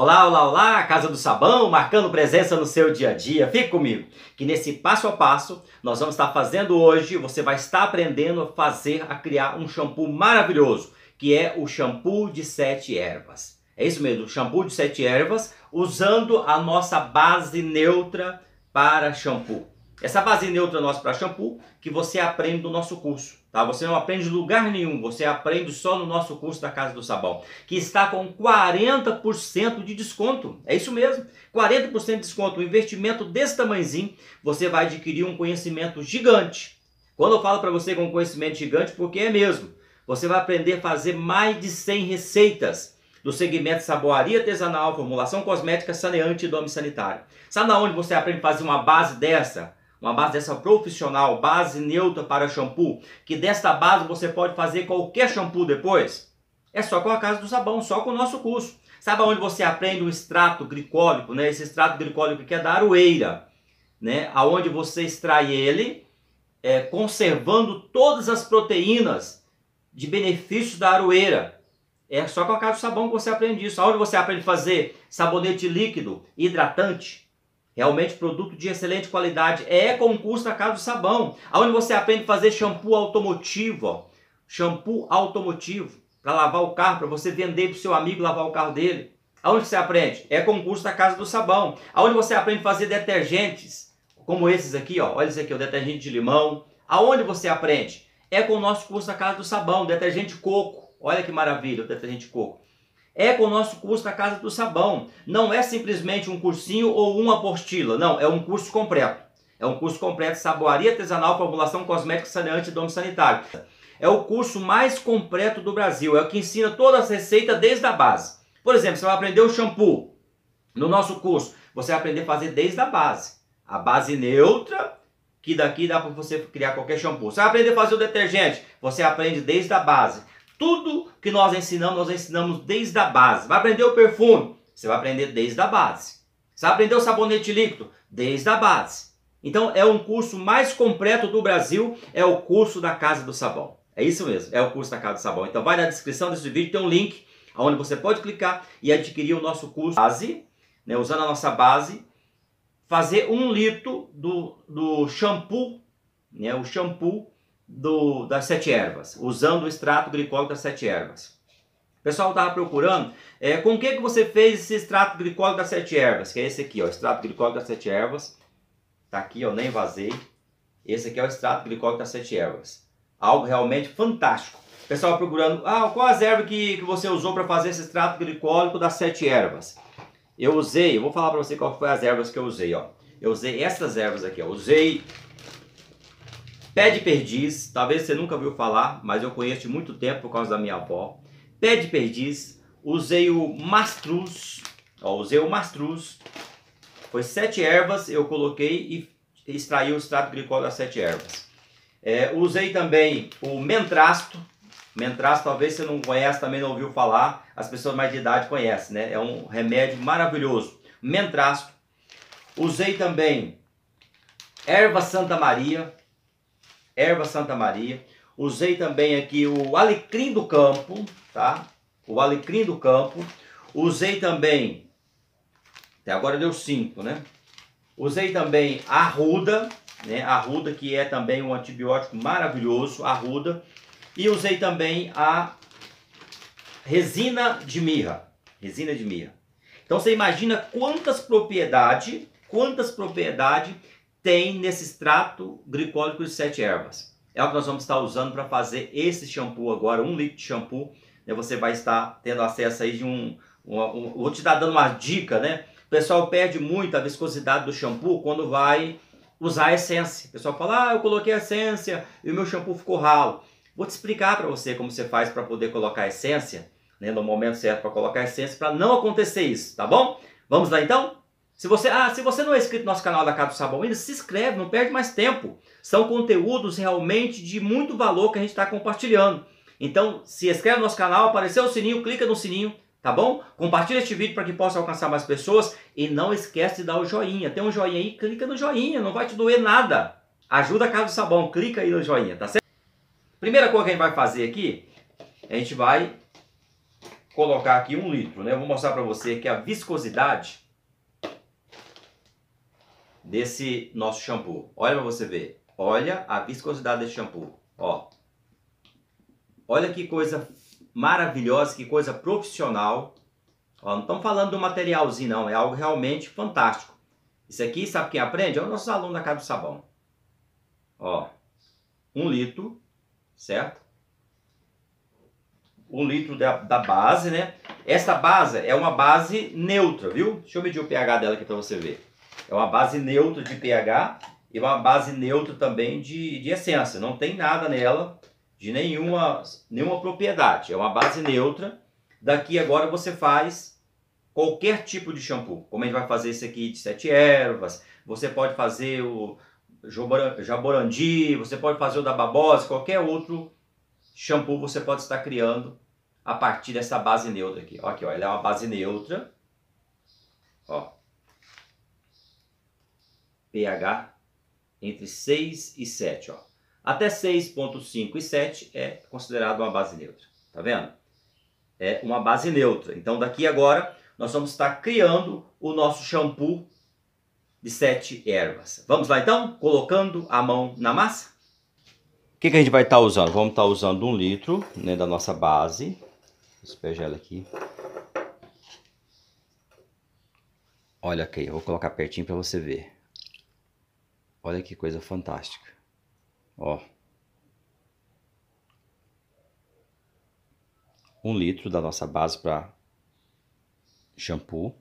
Olá, olá, olá, Casa do Sabão, marcando presença no seu dia a dia. Fique comigo, que nesse passo a passo nós vamos estar fazendo hoje, você vai estar aprendendo a fazer, a criar um shampoo maravilhoso, que é o shampoo de sete ervas. É isso mesmo, shampoo de sete ervas, usando a nossa base neutra para shampoo. Essa base neutra nossa para shampoo que você aprende no nosso curso, tá? Você não aprende em lugar nenhum, você aprende só no nosso curso da Casa do Sabão, que está com 40% de desconto. É isso mesmo, 40% de desconto. Um investimento desse tamanhozinho, você vai adquirir um conhecimento gigante. Quando eu falo para você com um conhecimento gigante, porque é mesmo. Você vai aprender a fazer mais de 100 receitas do segmento saboaria artesanal, formulação cosmética, saneante e sanitário. Sabe onde você aprende a fazer uma base dessa? uma base dessa profissional, base neutra para shampoo, que desta base você pode fazer qualquer shampoo depois? É só com a Casa do Sabão, só com o nosso curso. Sabe onde você aprende o extrato glicólico, né? Esse extrato glicólico que é da aroeira, né? Aonde você extrai ele, é, conservando todas as proteínas de benefício da aroeira. É só com a Casa do Sabão que você aprende isso. Aonde você aprende a fazer sabonete líquido, hidratante, Realmente produto de excelente qualidade. É concurso da Casa do Sabão, onde você aprende a fazer shampoo automotivo, ó. shampoo automotivo para lavar o carro, para você vender para o seu amigo lavar o carro dele. Aonde você aprende? É concurso da Casa do Sabão. Aonde você aprende a fazer detergentes, como esses aqui, ó. Olha esse aqui, o detergente de limão. Aonde você aprende? É com o nosso curso da Casa do Sabão, detergente coco. Olha que maravilha, o detergente coco é com o nosso curso da Casa do Sabão. Não é simplesmente um cursinho ou uma apostila, não, é um curso completo. É um curso completo de saboaria artesanal, formulação cosmética saneante e domo sanitário. É o curso mais completo do Brasil, é o que ensina todas as receitas desde a base. Por exemplo, você vai aprender o shampoo. No nosso curso, você vai aprender a fazer desde a base. A base neutra, que daqui dá para você criar qualquer shampoo. Você vai aprender a fazer o detergente, você aprende desde a base. Tudo que nós ensinamos, nós ensinamos desde a base. Vai aprender o perfume? Você vai aprender desde a base. Você vai aprender o sabonete líquido? Desde a base. Então é um curso mais completo do Brasil, é o curso da Casa do Sabão. É isso mesmo, é o curso da Casa do Sabão. Então vai na descrição desse vídeo, tem um link onde você pode clicar e adquirir o nosso curso base, né, usando a nossa base, fazer um litro do, do shampoo, né, o shampoo do, das sete ervas, usando o extrato glicólico das sete ervas. O pessoal estava procurando é, com que, que você fez esse extrato glicólico das sete ervas, que é esse aqui, ó, extrato glicólico das sete ervas. Tá aqui, ó, nem vazei. Esse aqui é o extrato glicólico das sete ervas. Algo realmente fantástico. O pessoal procurando, ah, qual as ervas que, que você usou para fazer esse extrato glicólico das sete ervas? Eu usei, eu vou falar para você qual foi as ervas que eu usei, ó. Eu usei essas ervas aqui, ó. Usei Pé de perdiz, talvez você nunca ouviu falar, mas eu conheço de muito tempo por causa da minha avó. Pé de perdiz, usei o mastruz, ó, usei o mastruz. Foi sete ervas, eu coloquei e extraí o extrato glicol das sete ervas. É, usei também o mentrasto. Mentrasto talvez você não conhece, também não ouviu falar. As pessoas mais de idade conhecem, né? É um remédio maravilhoso. Mentrasto. Usei também erva Santa Maria erva Santa Maria. Usei também aqui o alecrim do campo, tá? O alecrim do campo. Usei também, até agora deu 5, né? Usei também a arruda, né? A arruda que é também um antibiótico maravilhoso, a arruda. E usei também a resina de mirra, resina de mirra. Então você imagina quantas propriedades, quantas propriedades tem nesse extrato glicólico de sete ervas. É o que nós vamos estar usando para fazer esse shampoo agora, um litro de shampoo. Né? Você vai estar tendo acesso aí de um, um, um Vou te dar dando uma dica, né? O pessoal perde muito a viscosidade do shampoo quando vai usar a essência. O pessoal fala, ah, eu coloquei a essência e o meu shampoo ficou ralo. Vou te explicar para você como você faz para poder colocar a essência, né? no momento certo para colocar a essência, para não acontecer isso, tá bom? Vamos lá então? Se você, ah, se você não é inscrito no nosso canal da Casa do Sabão ainda, se inscreve, não perde mais tempo. São conteúdos realmente de muito valor que a gente está compartilhando. Então, se inscreve no nosso canal, apareceu o sininho, clica no sininho, tá bom? Compartilha este vídeo para que possa alcançar mais pessoas e não esquece de dar o joinha. Tem um joinha aí, clica no joinha, não vai te doer nada. Ajuda a Casa do Sabão, clica aí no joinha, tá certo? Primeira coisa que a gente vai fazer aqui, a gente vai colocar aqui um litro, né? Eu vou mostrar para você que a viscosidade desse nosso shampoo. Olha para você ver. Olha a viscosidade desse shampoo. Ó. Olha que coisa maravilhosa, que coisa profissional. Ó, não estamos falando do materialzinho, não. É algo realmente fantástico. Isso aqui, sabe quem aprende? É o nosso aluno da Casa do Sabão. Ó. Um litro, certo? Um litro da, da base, né? Essa base é uma base neutra, viu? Deixa eu medir o pH dela aqui para você ver. É uma base neutra de pH e uma base neutra também de, de essência. Não tem nada nela de nenhuma, nenhuma propriedade. É uma base neutra. Daqui agora você faz qualquer tipo de shampoo. Como a gente vai fazer esse aqui de sete ervas, você pode fazer o jaborandi, você pode fazer o da babosa, qualquer outro shampoo você pode estar criando a partir dessa base neutra aqui. aqui, ó, ela é uma base neutra. Ó, pH entre 6 e 7. Ó. Até 6,5 e 7 é considerado uma base neutra. Tá vendo? É uma base neutra. Então, daqui agora, nós vamos estar criando o nosso shampoo de sete ervas. Vamos lá, então? Colocando a mão na massa. O que, que a gente vai estar tá usando? Vamos estar tá usando um litro né, da nossa base. Despejar ela aqui. Olha aqui, eu vou colocar pertinho para você ver. Olha que coisa fantástica. Ó. Um litro da nossa base para shampoo.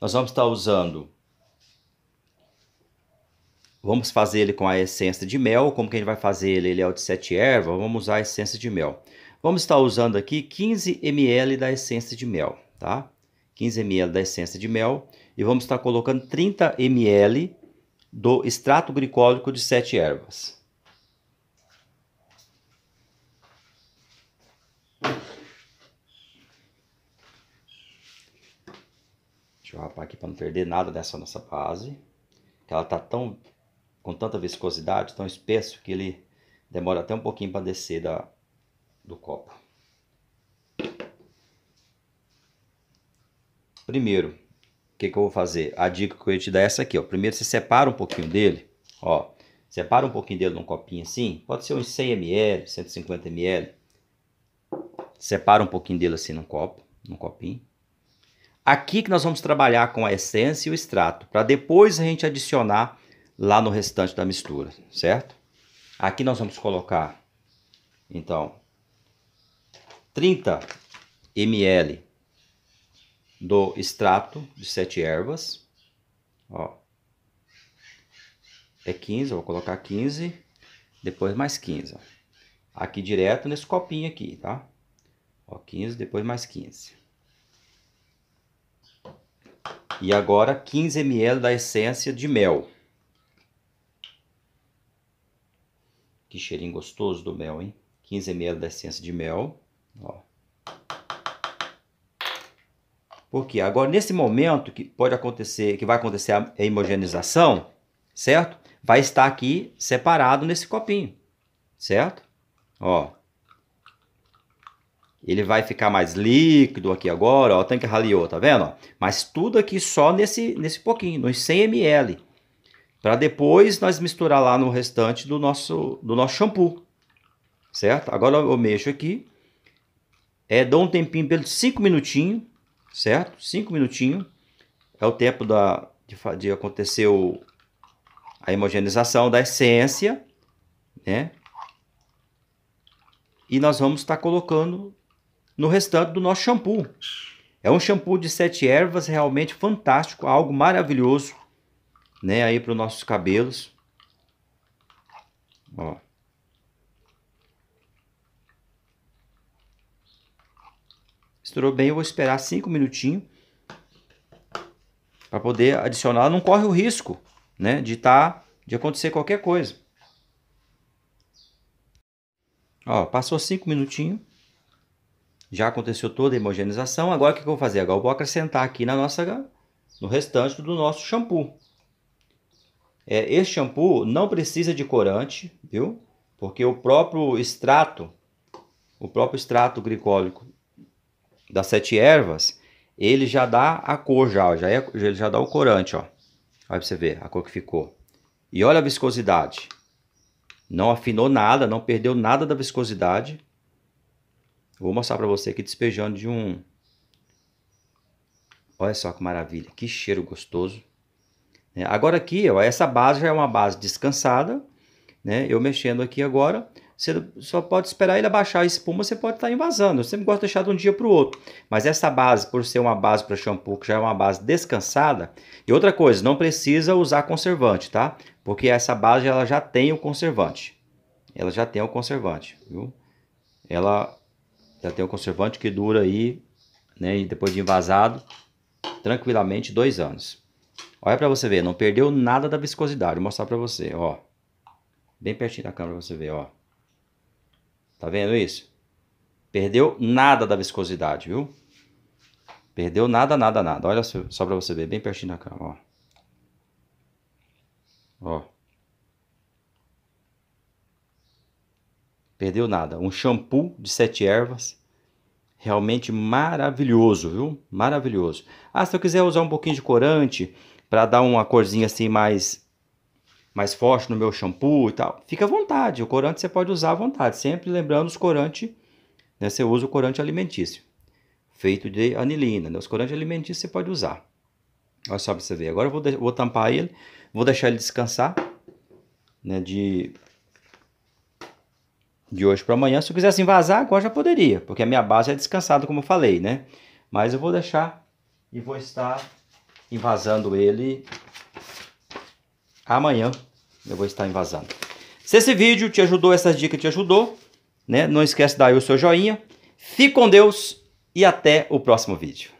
Nós vamos estar tá usando... Vamos fazer ele com a essência de mel. Como que a gente vai fazer ele? Ele é o de sete ervas. Vamos usar a essência de mel. Vamos estar tá usando aqui 15 ml da essência de mel, Tá? 15 ml da essência de mel e vamos estar colocando 30 ml do extrato glicólico de sete ervas. Deixa eu rapar aqui para não perder nada dessa nossa base, que ela está tão com tanta viscosidade, tão espesso que ele demora até um pouquinho para descer da, do copo. Primeiro, o que, que eu vou fazer? A dica que eu ia te dar é essa aqui, ó. Primeiro você separa um pouquinho dele, ó. Separa um pouquinho dele num copinho assim. Pode ser uns 100 ml, 150 ml. Separa um pouquinho dele assim num copo, num copinho. Aqui que nós vamos trabalhar com a essência e o extrato, para depois a gente adicionar lá no restante da mistura, certo? Aqui nós vamos colocar, então, 30 ml do extrato de sete ervas. Ó. É 15, vou colocar 15, depois mais 15. Ó. Aqui direto nesse copinho aqui, tá? Ó, 15, depois mais 15. E agora 15 ml da essência de mel. Que cheirinho gostoso do mel, hein? 15 ml da essência de mel, ó. Porque agora, nesse momento que pode acontecer, que vai acontecer a hemogenização, certo? Vai estar aqui separado nesse copinho, certo? Ó. Ele vai ficar mais líquido aqui agora, ó, o tanque raliou, tá vendo? Ó? Mas tudo aqui só nesse, nesse pouquinho, nos 100 ml. Para depois nós misturar lá no restante do nosso, do nosso shampoo, certo? Agora eu mexo aqui, é, dou um tempinho, pelo 5 minutinhos, certo? Cinco minutinhos é o tempo da, de, de acontecer o, a hemogenização da essência, né? E nós vamos estar tá colocando no restante do nosso shampoo. É um shampoo de sete ervas realmente fantástico, algo maravilhoso, né? Aí para os nossos cabelos. Ó. Misturou bem, eu vou esperar 5 minutinhos para poder adicionar. Não corre o risco, né, de tá, de acontecer qualquer coisa. Ó, passou 5 minutinhos. Já aconteceu toda a hemogenização. Agora o que, que eu vou fazer? Agora eu vou acrescentar aqui na nossa, no restante do nosso shampoo. É, este shampoo não precisa de corante, viu? Porque o próprio extrato, o próprio extrato glicólico das sete ervas, ele já dá a cor já, já é, ele já dá o corante, ó. Olha pra você ver a cor que ficou. E olha a viscosidade. Não afinou nada, não perdeu nada da viscosidade. Vou mostrar para você aqui despejando de um... Olha só que maravilha, que cheiro gostoso. Né? Agora aqui, ó, essa base já é uma base descansada, né? Eu mexendo aqui agora, você só pode esperar ele abaixar a espuma, você pode estar tá invasando. Eu sempre gosto de deixar de um dia para o outro. Mas essa base, por ser uma base para shampoo, que já é uma base descansada. E outra coisa, não precisa usar conservante, tá? Porque essa base ela já tem o conservante. Ela já tem o conservante, viu? Ela já tem o conservante que dura aí, né? Depois de invasado, tranquilamente dois anos. Olha para você ver, não perdeu nada da viscosidade. Vou mostrar para você, ó. Bem pertinho da câmera pra você ver, ó. Tá vendo isso? Perdeu nada da viscosidade, viu? Perdeu nada, nada, nada. Olha só, pra para você ver, bem pertinho da cama, ó. Ó. Perdeu nada. Um shampoo de sete ervas. Realmente maravilhoso, viu? Maravilhoso. Ah, se eu quiser usar um pouquinho de corante para dar uma corzinha assim mais mais forte no meu shampoo e tal, fica à vontade. O corante você pode usar à vontade, sempre lembrando os corantes, né, você usa o corante alimentício, feito de anilina. Né, os corantes alimentícios você pode usar. Olha só para você ver. Agora eu vou, vou tampar ele, vou deixar ele descansar né, de, de hoje para amanhã. Se eu quisesse invasar, agora já poderia, porque a minha base é descansada, como eu falei, né? Mas eu vou deixar e vou estar invasando ele amanhã eu vou estar envasando. Se esse vídeo te ajudou, essas dicas te ajudou, né? Não esquece de dar aí o seu joinha. Fique com Deus e até o próximo vídeo.